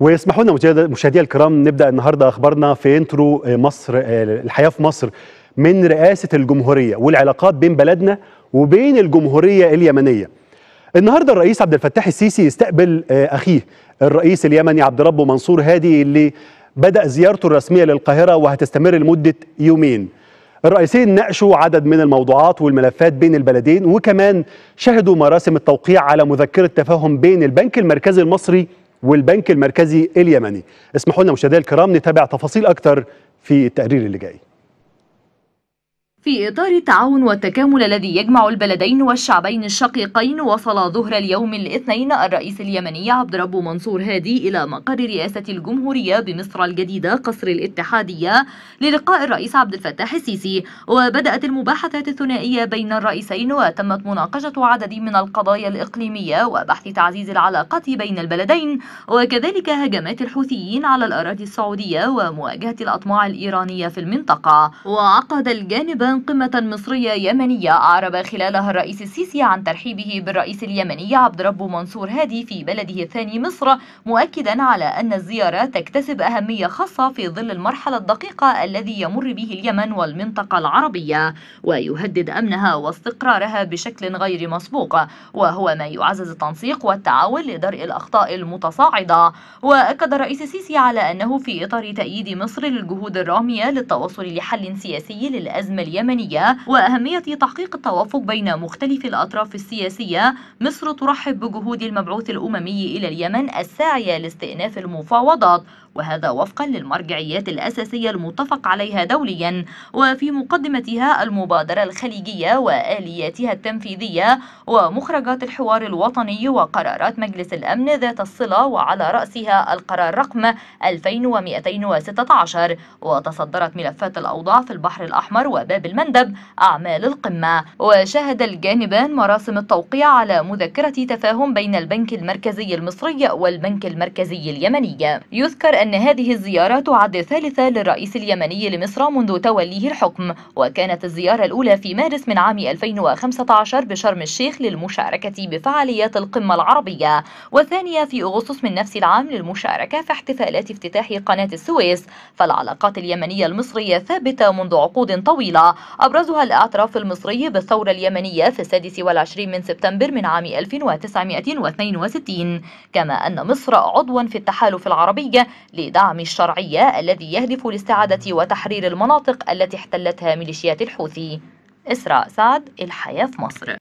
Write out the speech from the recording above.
واسمحوا لنا مشاهدينا الكرام نبدا النهارده اخبارنا في انترو آه، مصر آه، الحياه في مصر من رئاسه الجمهوريه والعلاقات بين بلدنا وبين الجمهوريه اليمنيه. النهارده الرئيس عبد الفتاح السيسي يستقبل آه، اخيه الرئيس اليمني عبد ربه منصور هادي اللي بدا زيارته الرسميه للقاهره وهتستمر لمده يومين. الرئيسين ناقشوا عدد من الموضوعات والملفات بين البلدين وكمان شهدوا مراسم التوقيع على مذكره تفاهم بين البنك المركزي المصري والبنك المركزي اليمني اسمحوا لنا مشاهدينا الكرام نتابع تفاصيل اكثر في التقرير اللي جاي في إطار التعاون والتكامل الذي يجمع البلدين والشعبين الشقيقين وصل ظهر اليوم الاثنين الرئيس اليمني عبد رب منصور هادي إلى مقر رئاسة الجمهورية بمصر الجديدة قصر الاتحادية للقاء الرئيس عبد الفتاح السيسي وبدأت المباحثات الثنائية بين الرئيسين وتمت مناقشة عدد من القضايا الإقليمية وبحث تعزيز العلاقات بين البلدين وكذلك هجمات الحوثيين على الأراضي السعودية ومواجهة الأطماع الإيرانية في المنطقة وعقد الجانب من قمة مصرية يمنية أعرب خلالها الرئيس السيسي عن ترحيبه بالرئيس اليمني عبد رب منصور هادي في بلده الثاني مصر مؤكدا على أن الزيارة تكتسب أهمية خاصة في ظل المرحلة الدقيقة الذي يمر به اليمن والمنطقة العربية ويهدد أمنها واستقرارها بشكل غير مسبوق وهو ما يعزز التنسيق والتعاون لدرء الأخطاء المتصاعدة وأكد الرئيس السيسي على أنه في إطار تأييد مصر للجهود الرامية للتوصل لحل سياسي للأزمة اليمنية اليمنية وأهمية تحقيق التوافق بين مختلف الأطراف السياسية مصر ترحب بجهود المبعوث الأممي إلى اليمن الساعية لاستئناف المفاوضات وهذا وفقا للمرجعيات الأساسية المتفق عليها دوليا وفي مقدمتها المبادرة الخليجية وآلياتها التنفيذية ومخرجات الحوار الوطني وقرارات مجلس الأمن ذات الصلة وعلى رأسها القرار رقم 2216 وتصدرت ملفات الأوضاع في البحر الأحمر وباب المندب أعمال القمة وشهد الجانبان مراسم التوقيع على مذكرة تفاهم بين البنك المركزي المصري والبنك المركزي اليمني يذكر أن هذه الزيارة تعد ثالثة للرئيس اليمني لمصر منذ توليه الحكم وكانت الزيارة الأولى في مارس من عام 2015 بشرم الشيخ للمشاركة بفعاليات القمة العربية والثانية في أغسطس من نفس العام للمشاركة في احتفالات افتتاح قناة السويس فالعلاقات اليمنية المصرية ثابتة منذ عقود طويلة أبرزها الاعتراف المصري بالثورة اليمنية في السادس والعشرين من سبتمبر من عام 1962 كما أن مصر عضو في التحالف العربي لدعم الشرعية الذي يهدف لاستعادة وتحرير المناطق التي احتلتها ميليشيات الحوثي إسراء سعد الحياة في مصر